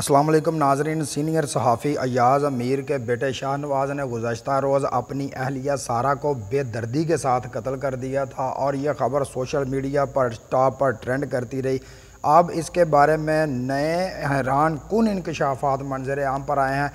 असलम नाजरीन सीनियर सहाफ़ी अयाज़ अमीर के बेटे शाहनवाज ने गुजशत रोज़ अपनी अहलिया सारा को बेदर्दी के साथ कत्ल कर दिया था और यह खबर सोशल मीडिया पर टॉप पर ट्रेंड करती रही अब इसके बारे में नए हैरान कन इनकशाफ़ात मंजर आम पर आए हैं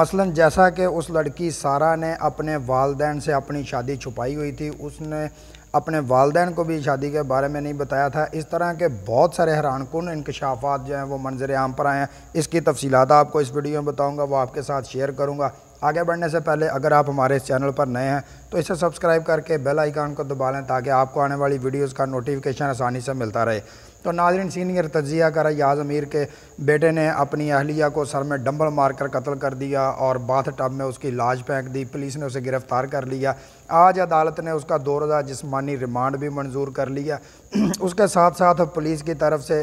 मसलन जैसा कि उस लड़की सारा ने अपने वालदेन से अपनी शादी छुपाई हुई थी उसने अपने वालदेन को भी शादी के बारे में नहीं बताया था इस तरह के बहुत सारे हैरान कन इंकशाफात जो हैं वो मंजर आम पर आए हैं इसकी तफसीत आपको इस वीडियो में बताऊँगा वो आपके साथ शेयर करूँगा आगे बढ़ने से पहले अगर आप हमारे इस चैनल पर नए हैं तो इसे सब्सक्राइब करके बेल आइकान को दबा लें ताकि आपको आने वाली वीडियोस का नोटिफिकेशन आसानी से मिलता रहे तो नाजरन सीनियर तजिया कर याज अमीर के बेटे ने अपनी अहलिया को सर में डंबल मारकर कत्ल कर दिया और बाथ टब में उसकी लाश फेंक दी पुलिस ने उसे गिरफ़्तार कर लिया आज अदालत ने उसका दो रोज़ा जिसमानी रिमांड भी मंजूर कर लिया उसके साथ साथ पुलिस की तरफ से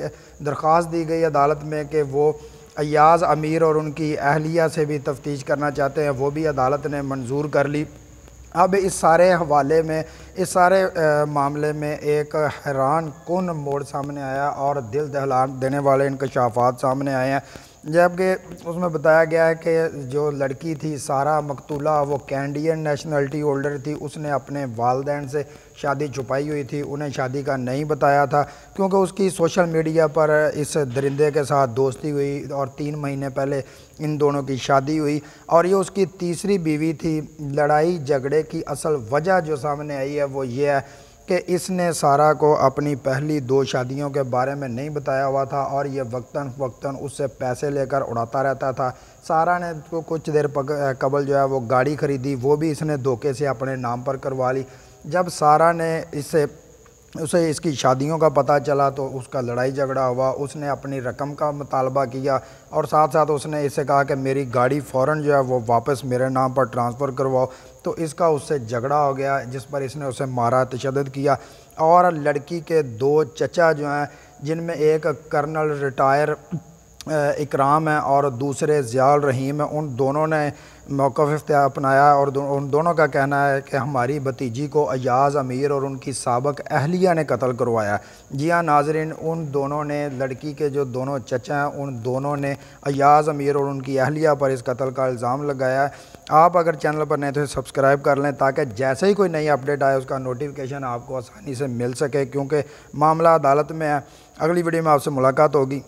दरख्वास्त दी गई अदालत में कि वो अयाज़ अमीर और उनकी अहलिया से भी तफ्तीश करना चाहते हैं वो भी अदालत ने मंजूर कर ली अब इस सारे हवाले में इस सारे आ, मामले में एक हैरान कन मोड़ सामने आया और दिल दहला देने वाले इनकशाफात सामने आए हैं जबकि उसमें बताया गया है कि जो लड़की थी सारा मकतूला वो कैंडियन नेशनलिटी होल्डर थी उसने अपने वालदेन से शादी छुपाई हुई थी उन्हें शादी का नहीं बताया था क्योंकि उसकी सोशल मीडिया पर इस दरिंदे के साथ दोस्ती हुई और तीन महीने पहले इन दोनों की शादी हुई और ये उसकी तीसरी बीवी थी लड़ाई झगड़े की असल वजह जो सामने आई है वो ये है कि इसने सारा को अपनी पहली दो शादियों के बारे में नहीं बताया हुआ था और ये वक्ता वक्तन उससे पैसे लेकर उड़ाता रहता था सारा ने तो कुछ देर कबल जो है वो गाड़ी ख़रीदी वो भी इसने धोखे से अपने नाम पर करवा ली जब सारा ने इसे उसे इसकी शादियों का पता चला तो उसका लड़ाई झगड़ा हुआ उसने अपनी रकम का मुतालबा किया और साथ साथ उसने इससे कहा कि मेरी गाड़ी फ़ौर जो है वो वापस मेरे नाम पर ट्रांसफ़र करवाओ तो इसका उससे झगड़ा हो गया जिस पर इसने उसे मारा तशद किया और लड़की के दो चचा जो हैं जिनमें एक कर्नल रिटायर इकराम हैं और दूसरे ज़ियाल रहीम हैं उन दोनों ने मौक़ अपनाया और दो, उन दोनों का कहना है कि हमारी भतीजी को अयाज अमीर और उनकी सबक अहलिया ने कत्ल करवाया जी हाँ नाजरीन उन दोनों ने लड़की के जो दोनों चचा हैं उन दोनों ने अयाज अमीर और उनकी अहलिया पर इस कत्ल का इल्ज़ाम लगाया आप अगर चैनल पर नहीं तो सब्सक्राइब कर लें ताकि जैसे ही कोई नई अपडेट आए उसका नोटिफिकेशन आपको आसानी से मिल सके क्योंकि मामला अदालत में है अगली वीडियो में आपसे मुलाकात होगी